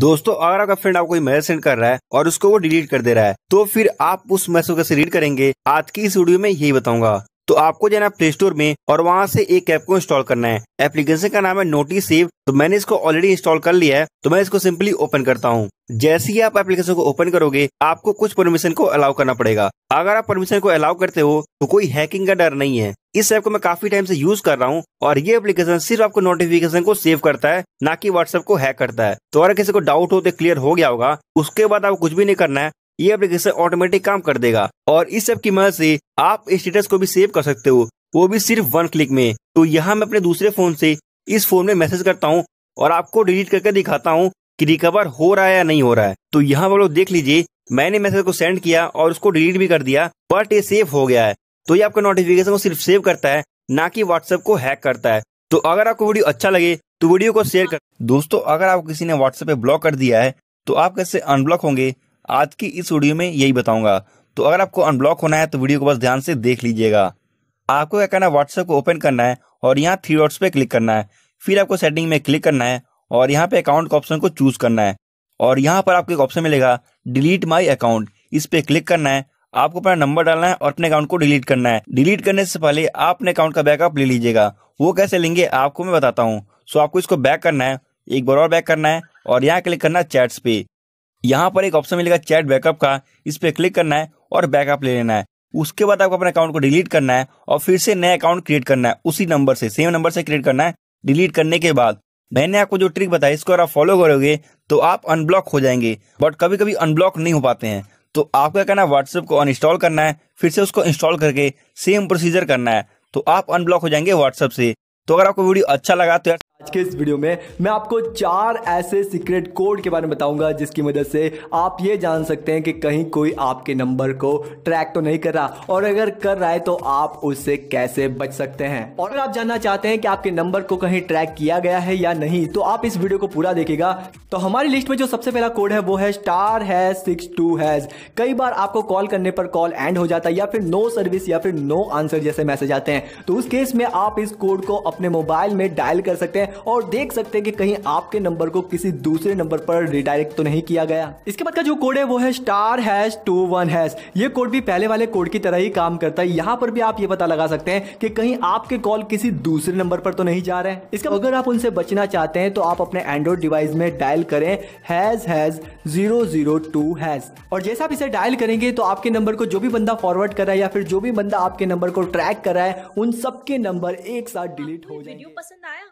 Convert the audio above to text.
दोस्तों अगर आपका फ्रेंड आपको मैसेज सेंड कर रहा है और उसको वो डिलीट कर दे रहा है तो फिर आप उस मैसेज को कैसे रीड करेंगे आज की इस वीडियो में यही बताऊंगा तो आपको जाना प्ले स्टोर में और वहाँ से एक ऐप को इंस्टॉल करना है एप्लीकेशन का नाम है नोटिस सेव तो मैंने इसको ऑलरेडी इंस्टॉल कर लिया है तो मैं इसको सिंपली ओपन करता हूँ जैसे ही आप एप्लीकेशन को ओपन करोगे आपको कुछ परमिशन को अलाउ करना पड़ेगा अगर आप परमिशन को अलाउ करते हो तो कोई हैकिंग का डर नहीं है इस ऐप को मैं काफी टाइम से यूज कर रहा हूँ और ये एप्लीकेशन सिर्फ आपको नोटिफिकेशन को सेव करता है ना कि व्हाट्सएप को हैक करता है तो अगर किसी को डाउट हो तो क्लियर हो गया होगा उसके बाद आपको कुछ भी नहीं करना है ये एप्लीकेशन ऑटोमेटिक काम कर देगा और इस एप की मदद से आप स्टेटस को भी सेव कर सकते हो वो भी सिर्फ वन क्लिक में तो यहाँ मैं अपने दूसरे फोन से इस फोन में मैसेज करता हूँ और आपको डिलीट करके दिखाता हूँ कि रिकवर हो रहा है या नहीं हो रहा है तो यहाँ पर देख लीजिए मैंने मैसेज को सेंड किया और उसको डिलीट भी कर दिया बट ये सेव हो गया है तो ये आपका नोटिफिकेशन को सिर्फ सेव करता है ना कि व्हाट्सएप को हैक करता है तो अगर आपको वीडियो अच्छा लगे तो वीडियो को शेयर कर दोस्तों अगर आपको किसी ने व्हाट्सएप पे ब्लॉक कर दिया है तो आप कैसे अनब्लॉक होंगे आज की इस वीडियो में यही बताऊंगा तो अगर आपको अनब्लॉक होना है तो वीडियो को बस ध्यान से देख लीजिएगा आपको क्या करना है व्हाट्सएप को ओपन करना है और यहाँ थ्री डॉट्स पे क्लिक करना है फिर आपको सेटिंग में क्लिक करना है और यहाँ पे अकाउंट का ऑप्शन को चूज करना है और यहाँ पर आपको एक ऑप्शन मिलेगा डिलीट माई अकाउंट इस पे क्लिक करना है आपको अपना नंबर डालना है और अपने अकाउंट को डिलीट करना है डिलीट करने से पहले आप अपने अकाउंट का बैकअप ले लीजिएगा वो कैसे लेंगे आपको मैं बताता हूँ सो आपको इसको बैक करना है एक बार और बैक करना है और यहाँ क्लिक करना है चैट्स पे यहाँ पर एक ऑप्शन मिलेगा चैट बैकअप का इस पर क्लिक करना है और बैकअप ले लेना है उसके बाद आपको अपने अकाउंट को डिलीट करना है और फिर से नया अकाउंट क्रिएट करना है उसी नंबर से सेम नंबर से क्रिएट करना है डिलीट करने के बाद मैंने आपको जो ट्रिक बताया इसको अगर आप फॉलो करोगे तो आप अनब्लॉक हो जाएंगे बट कभी कभी अनब्लॉक नहीं हो पाते हैं तो आपका कहना व्हाट्सएप को अनइंस्टॉल करना है फिर से उसको इंस्टॉल करके सेम प्रोसीजर करना है तो आप अनब्लॉक हो जाएंगे व्हाट्सएप से तो अगर आपको वीडियो अच्छा लगा तो आज के इस वीडियो में मैं आपको चार ऐसे सीक्रेट कोड के बारे में बताऊंगा जिसकी मदद से आप ये जान सकते हैं कि कहीं कोई आपके नंबर को ट्रैक तो नहीं कर रहा और अगर कर रहा है तो आप उससे कैसे बच सकते हैं और अगर आप जानना चाहते हैं कि आपके नंबर को कहीं ट्रैक किया गया है या नहीं तो आप इस वीडियो को पूरा देखेगा तो हमारी लिस्ट में जो सबसे पहला कोड है वो है स्टार है सिक्स टू हैज कई बार आपको कॉल करने पर कॉल एंड हो जाता है या फिर नो सर्विस या फिर नो आंसर जैसे मैसेज आते हैं तो उस केस में आप इस कोड को अपने मोबाइल में डायल कर सकते हैं और देख सकते हैं कि कहीं आपके नंबर को किसी दूसरे नंबर पर रिडायरेक्ट तो नहीं किया गया इसके बाद का जो कोड है वो है star hash two one hash ये कोड भी पहले वाले कोड की तरह ही काम करता है यहाँ पर भी आप ये पता लगा सकते हैं कि कहीं आपके कॉल किसी दूसरे नंबर पर तो नहीं जा रहे इसका अगर आप उनसे बचना चाहते हैं तो आप अपने एंड्रॉइड डिवाइस में डायल करें hash hash zero zero two hash और जैसा आप इसे डायल करेंगे तो आपके नंबर को जो भी बंदा फॉरवर्ड कर रहा है या फिर जो भी बंदा आपके नंबर को ट्रैक कर रहा है उन सबके नंबर एक साथ डिलीट हो जाए पसंद आया